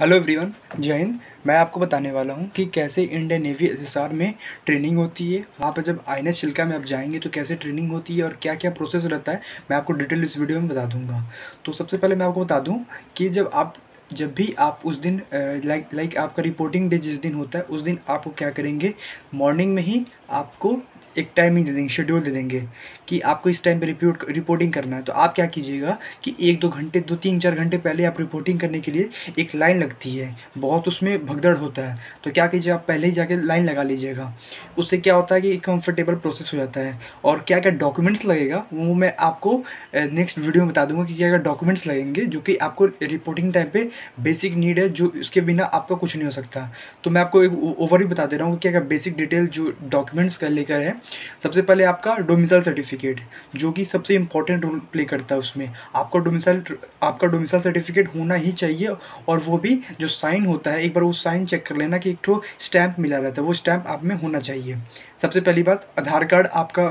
hello everyone जय हिंद मैं आपको बताने वाला हूँ कि कैसे इंडियन नेवी एस में ट्रेनिंग होती है वहाँ पर जब आई शिल्का में आप जाएंगे तो कैसे ट्रेनिंग होती है और क्या क्या प्रोसेस रहता है मैं आपको डिटेल इस वीडियो में बता दूँगा तो सबसे पहले मैं आपको बता दूँ कि जब आप जब भी आप उस दिन लाइक लाइक आपका रिपोर्टिंग डे जिस दिन होता है उस दिन आपको क्या करेंगे मॉर्निंग में ही आपको एक टाइमिंग दे देंगे शेड्यूल दे देंगे कि आपको इस टाइम पे रिपोर्ट रिपोर्टिंग करना है तो आप क्या कीजिएगा कि एक दो घंटे दो तीन चार घंटे पहले आप रिपोर्टिंग करने के लिए एक लाइन लगती है बहुत उसमें भगदड़ होता है तो क्या कीजिए आप पहले ही जाके लाइन लगा लीजिएगा उससे क्या होता है कि एक कम्फर्टेबल प्रोसेस हो जाता है और क्या क्या डॉक्यूमेंट्स लगेगा वो मैं आपको नेक्स्ट वीडियो में बता दूँगा कि क्या क्या डॉक्यूमेंट्स लगेंगे जो कि आपको रिपोर्टिंग टाइम पर बेसिक नीड है जो उसके बिना आपका कुछ नहीं हो सकता तो मैं आपको एक ओवर भी बता दे रहा हूँ कि क्या बेसिक डिटेल जो डॉक्यूमेंट्स का लेकर है सबसे पहले आपका डोमिसाइल सर्टिफिकेट जो कि सबसे इंपॉर्टेंट रोल प्ले करता है उसमें आपका डोमिसाइल आपका डोमिसाइल सर्टिफिकेट होना ही चाहिए और वो भी जो साइन होता है एक बार वो साइन चेक कर लेना कि एक ठो स्टैंप मिला रहता है वो स्टैंप आप में होना चाहिए सबसे पहली बात आधार कार्ड आपका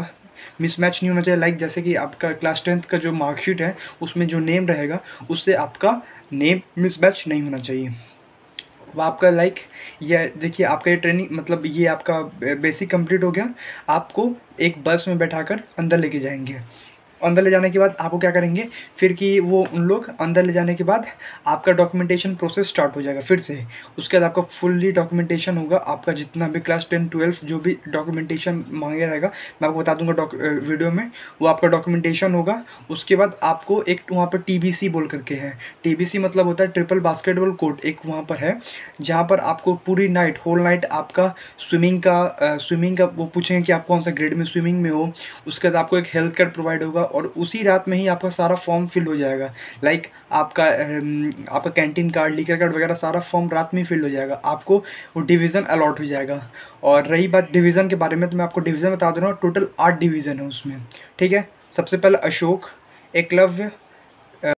मिसमैच नहीं होना चाहिए लाइक जैसे कि आपका क्लास टेंथ का जो मार्कशीट है उसमें जो नेम रहेगा उससे आपका नेम मिसमैच नहीं होना चाहिए वह आपका लाइक ये देखिए आपका ये ट्रेनिंग मतलब ये आपका बेसिक कंप्लीट हो गया आपको एक बस में बैठाकर अंदर लेके जाएंगे अंदर ले जाने के बाद आपको क्या करेंगे फिर कि वो उन लोग अंदर ले जाने के बाद आपका डॉक्यूमेंटेशन प्रोसेस स्टार्ट हो जाएगा फिर से उसके बाद आपका फुल्ली डॉक्यूमेंटेशन होगा आपका जितना भी क्लास टेन ट्वेल्व जो भी डॉक्यूमेंटेशन मांगा जाएगा मैं आपको बता दूंगा वीडियो में वो आपका डॉक्यूमेंटेशन होगा उसके बाद आपको एक वहाँ पर टी बोल करके है टी मतलब होता है ट्रिपल बास्केटबॉल कोर्ट एक वहाँ पर है जहाँ पर आपको पूरी नाइट होल नाइट आपका स्विमिंग का स्विमिंग का वो पूछेंगे कि आप कौन सा ग्रेड में स्विमिंग में हो उसके बाद आपको एक हेल्थ केयर प्रोवाइड होगा और उसी रात में ही आपका सारा फॉर्म फिल हो जाएगा लाइक आपका आपका कैंटीन कार्ड लीकर कार्ड वगैरह सारा फॉर्म रात में ही फिल हो जाएगा आपको वो डिवीज़न अलॉट हो जाएगा और रही बात डिवीज़न के बारे में तो मैं आपको डिवीज़न बता दे रहा हूँ टोटल आठ डिवीज़न है उसमें ठीक है सबसे पहले अशोक एकलव्य